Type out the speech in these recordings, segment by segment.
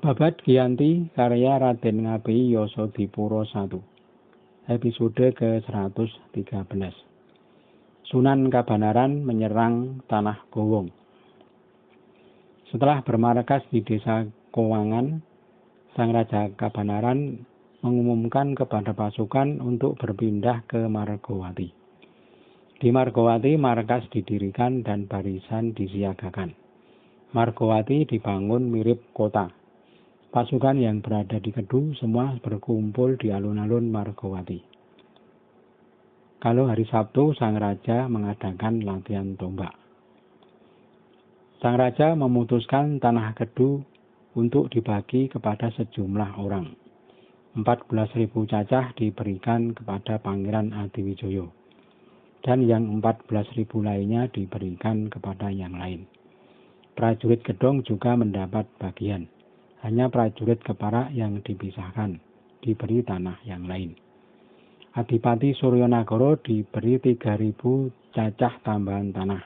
Babat Giyanti karya Raden Ngabi Yosodipuro I Episode ke-113 Sunan Kabanaran menyerang Tanah Gowong Setelah bermarkas di desa Kowangan, Sang Raja Kabanaran mengumumkan kepada pasukan untuk berpindah ke Margowati. Di Margowati, markas didirikan dan barisan disiagakan. Margowati dibangun mirip kota, Pasukan yang berada di Kedung semua berkumpul di alun-alun Margowati. Kalau hari Sabtu, Sang Raja mengadakan latihan tombak. Sang Raja memutuskan tanah Kedu untuk dibagi kepada sejumlah orang. 14.000 cacah diberikan kepada Pangeran Adiwijoyo dan yang 14.000 lainnya diberikan kepada yang lain. Prajurit Gedong juga mendapat bagian hanya prajurit keparak yang dipisahkan, diberi tanah yang lain. Adipati Suryonagoro diberi 3.000 cacah tambahan tanah.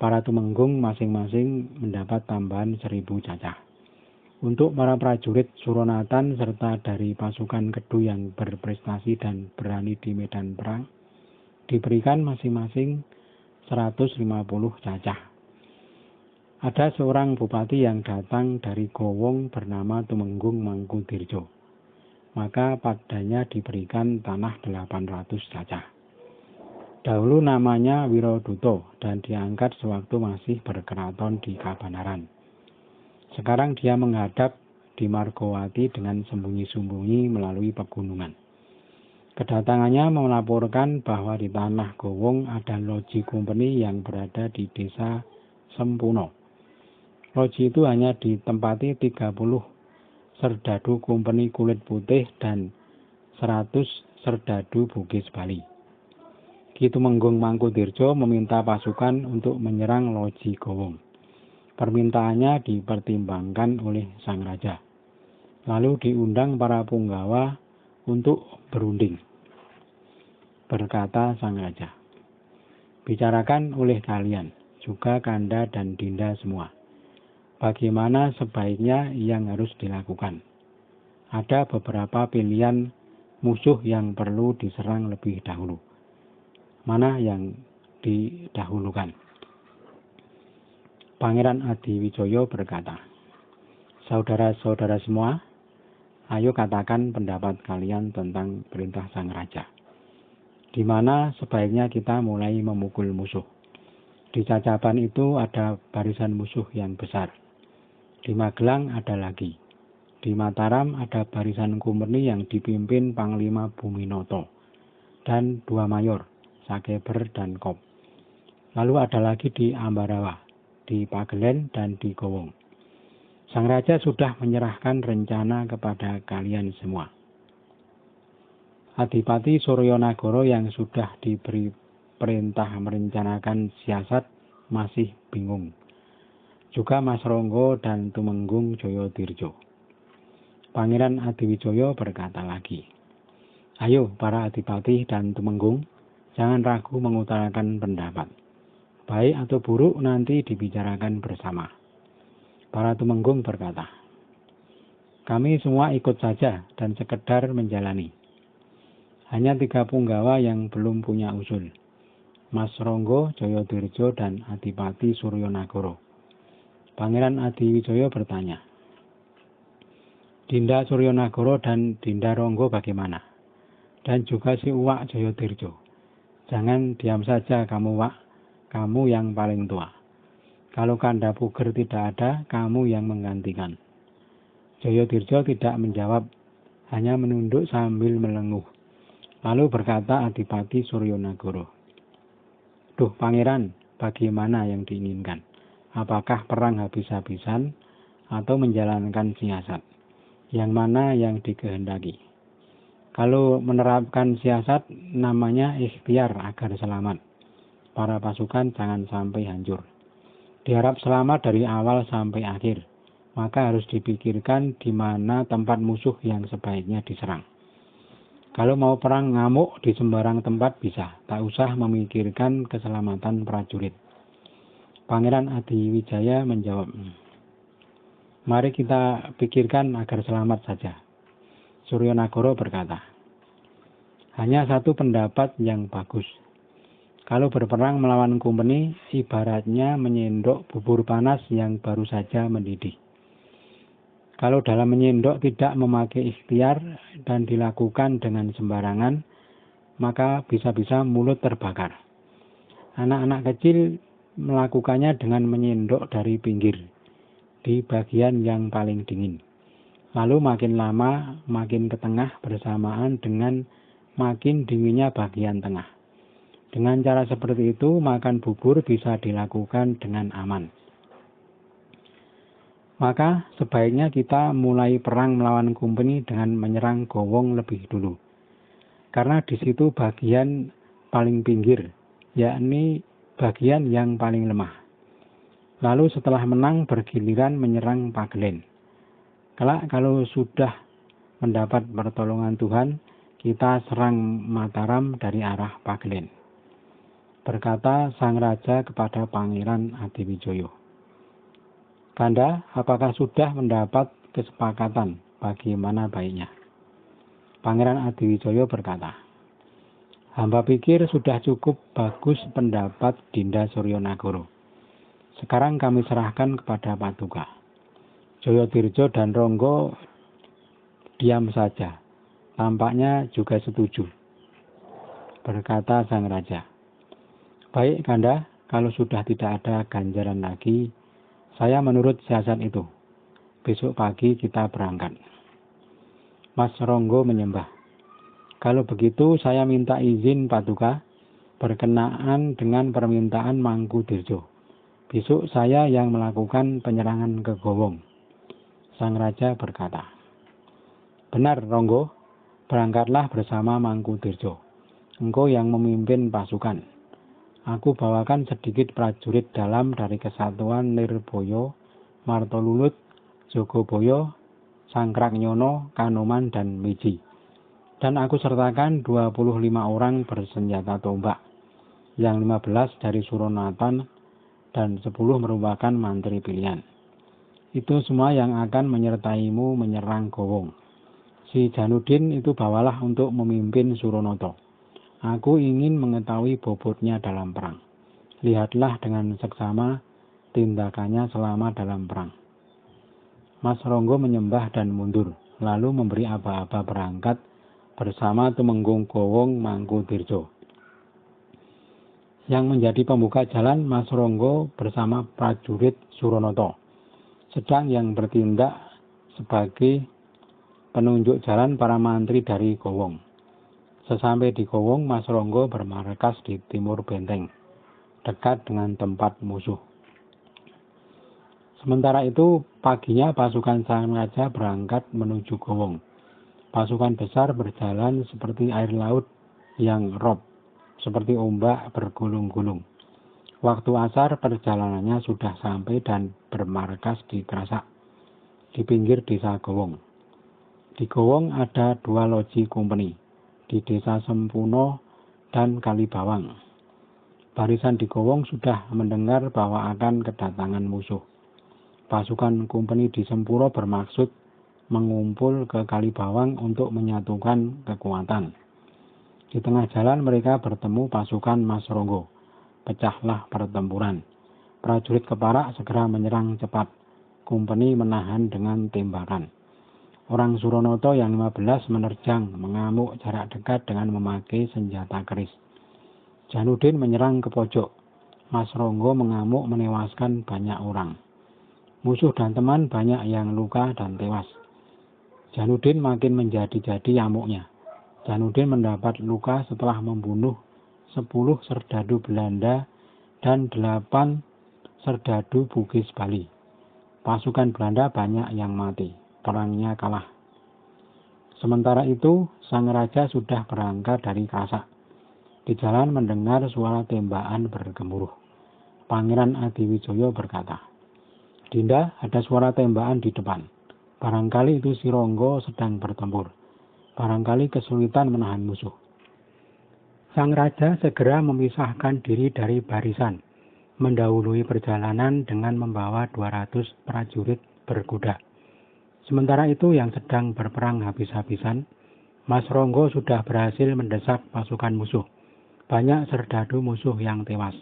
Para tumenggung masing-masing mendapat tambahan 1.000 cacah. Untuk para prajurit Suronatan serta dari pasukan kedu yang berprestasi dan berani di medan perang, diberikan masing-masing 150 cacah ada seorang bupati yang datang dari Gowong bernama Tumenggung Mangkudirjo. Maka padanya diberikan tanah 800 saja. Dahulu namanya Wiroduto dan diangkat sewaktu masih berkeraton di Kabanaran. Sekarang dia menghadap di Margowati dengan sembunyi-sembunyi melalui pegunungan. Kedatangannya melaporkan bahwa di tanah Gowong ada loji company yang berada di desa Sempuno Loji itu hanya ditempati 30 serdadu company kulit putih dan 100 serdadu Bugis Bali. Kitu Menggung mangku Dirjo meminta pasukan untuk menyerang Loji Gowong. Permintaannya dipertimbangkan oleh sang raja. Lalu diundang para punggawa untuk berunding. Berkata sang raja, bicarakan oleh kalian, juga Kanda dan Dinda semua bagaimana sebaiknya yang harus dilakukan. Ada beberapa pilihan musuh yang perlu diserang lebih dahulu. Mana yang didahulukan? Pangeran Adi Wijoyo berkata, Saudara-saudara semua, ayo katakan pendapat kalian tentang perintah Sang Raja. Di mana sebaiknya kita mulai memukul musuh. Di cacapan itu ada barisan musuh yang besar di Magelang ada lagi. Di Mataram ada barisan Kumurni yang dipimpin Panglima Buminoto dan dua mayor, Sakeber dan Kop. Lalu ada lagi di Ambarawa, di Pagelen dan di Gowong. Sang Raja sudah menyerahkan rencana kepada kalian semua. Adipati Suryonagoro yang sudah diberi perintah merencanakan siasat masih bingung juga Mas Ronggo dan Tumenggung Joyo Dirjo. Pangeran Adiwijoyo berkata lagi, Ayo para adipati dan Tumenggung, jangan ragu mengutarakan pendapat. Baik atau buruk nanti dibicarakan bersama. Para Tumenggung berkata, Kami semua ikut saja dan sekedar menjalani. Hanya tiga punggawa yang belum punya usul. Mas Ronggo, Joyo Dirjo, dan Adipati Suryonagoro Pangeran Adi Wijoyo bertanya, Dinda Suryonagoro dan Dinda Ronggo bagaimana? Dan juga si Uwak Joyo Tirjo. Jangan diam saja kamu Wak, kamu yang paling tua. Kalau kanda puger tidak ada, kamu yang menggantikan. Joyo Tirjo tidak menjawab, hanya menunduk sambil melenguh. Lalu berkata Adipati Suryonagoro, Duh pangeran, bagaimana yang diinginkan? apakah perang habis-habisan atau menjalankan siasat, yang mana yang dikehendaki. Kalau menerapkan siasat, namanya ikhtiar agar selamat. Para pasukan jangan sampai hancur. Diharap selamat dari awal sampai akhir, maka harus dipikirkan di mana tempat musuh yang sebaiknya diserang. Kalau mau perang ngamuk di sembarang tempat bisa, tak usah memikirkan keselamatan prajurit. Pangeran Adi Wijaya menjawab, Mari kita pikirkan agar selamat saja. Suryo Nagoro berkata, Hanya satu pendapat yang bagus. Kalau berperang melawan kumpeni, ibaratnya menyendok bubur panas yang baru saja mendidih. Kalau dalam menyendok tidak memakai ikhtiar dan dilakukan dengan sembarangan, maka bisa-bisa mulut terbakar. Anak-anak kecil melakukannya dengan menyendok dari pinggir di bagian yang paling dingin. Lalu makin lama makin ke tengah bersamaan dengan makin dinginnya bagian tengah. Dengan cara seperti itu, makan bubur bisa dilakukan dengan aman. Maka sebaiknya kita mulai perang melawan kumpeni dengan menyerang gowong lebih dulu. Karena di situ bagian paling pinggir, yakni bagian yang paling lemah. Lalu setelah menang bergiliran menyerang Paglen. Kelak kalau sudah mendapat pertolongan Tuhan, kita serang Mataram dari arah Paglen. Berkata sang raja kepada Pangeran Adiwijoyo. Kanda, apakah sudah mendapat kesepakatan bagaimana baiknya? Pangeran Adiwijoyo berkata, Hamba pikir sudah cukup bagus pendapat Dinda Suryonagoro. Sekarang kami serahkan kepada Patuka. Joyo Tirjo dan Ronggo diam saja. Tampaknya juga setuju. Berkata Sang Raja. Baik Kanda, kalau sudah tidak ada ganjaran lagi, saya menurut siasat itu. Besok pagi kita berangkat. Mas Ronggo menyembah. Kalau begitu saya minta izin Paduka berkenaan dengan permintaan Mangku Dirjo. Besok saya yang melakukan penyerangan ke Gowong. Sang Raja berkata, Benar Ronggo, berangkatlah bersama Mangku Dirjo. Engkau yang memimpin pasukan. Aku bawakan sedikit prajurit dalam dari kesatuan Nirboyo, Martolulut, Jogoboyo, Sangkrak Nyono, Kanoman, dan Miji dan aku sertakan 25 orang bersenjata tombak, yang 15 dari Suronatan dan 10 merupakan mantri pilihan. Itu semua yang akan menyertaimu menyerang Gowong. Si Janudin itu bawalah untuk memimpin Suronoto. Aku ingin mengetahui bobotnya dalam perang. Lihatlah dengan seksama tindakannya selama dalam perang. Mas Ronggo menyembah dan mundur, lalu memberi aba-aba berangkat bersama Tumenggung Gowong Tirjo. Yang menjadi pembuka jalan Mas Ronggo bersama prajurit Suronoto. Sedang yang bertindak sebagai penunjuk jalan para mantri dari Gowong. Sesampai di Gowong, Mas Ronggo bermarkas di timur benteng, dekat dengan tempat musuh. Sementara itu, paginya pasukan Sang Raja berangkat menuju Gowong pasukan besar berjalan seperti air laut yang rob, seperti ombak bergulung-gulung. Waktu asar perjalanannya sudah sampai dan bermarkas di Kerasak, di pinggir desa Gowong. Di Gowong ada dua loji company, di desa Sempuno dan Kalibawang. Barisan di Gowong sudah mendengar bahwa akan kedatangan musuh. Pasukan company di Sempuro bermaksud mengumpul ke kali bawang untuk menyatukan kekuatan. Di tengah jalan mereka bertemu pasukan Mas Ronggo. Pecahlah pertempuran. Prajurit Keparak segera menyerang cepat. Kumpeni menahan dengan tembakan. Orang Suronoto yang 15 menerjang mengamuk jarak dekat dengan memakai senjata keris. Janudin menyerang ke pojok. Mas Ronggo mengamuk menewaskan banyak orang. Musuh dan teman banyak yang luka dan tewas. Janudin makin menjadi-jadi yamuknya. Janudin mendapat luka setelah membunuh 10 serdadu Belanda dan 8 serdadu Bugis Bali. Pasukan Belanda banyak yang mati, perangnya kalah. Sementara itu, sang raja sudah berangkat dari Kasak. Di jalan mendengar suara tembakan bergemuruh. Pangeran Adiwijoyo berkata, "Dinda, ada suara tembakan di depan." Barangkali itu si Ronggo sedang bertempur. Barangkali kesulitan menahan musuh. Sang raja segera memisahkan diri dari barisan, mendahului perjalanan dengan membawa 200 prajurit berkuda. Sementara itu yang sedang berperang habis-habisan, Mas Ronggo sudah berhasil mendesak pasukan musuh. Banyak serdadu musuh yang tewas.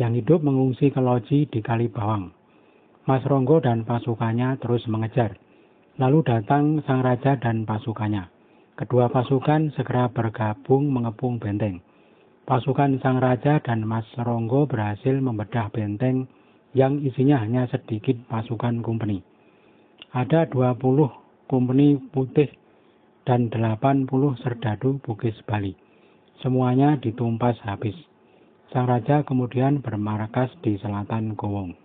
Yang hidup mengungsi ke loji di kali bawang. Mas Ronggo dan pasukannya terus mengejar Lalu datang sang raja dan pasukannya. Kedua pasukan segera bergabung mengepung benteng. Pasukan sang raja dan Mas Ronggo berhasil membedah benteng yang isinya hanya sedikit pasukan kumpeni. Ada 20 kumpeni putih dan 80 serdadu Bugis Bali. Semuanya ditumpas habis. Sang raja kemudian bermarkas di selatan Gowong.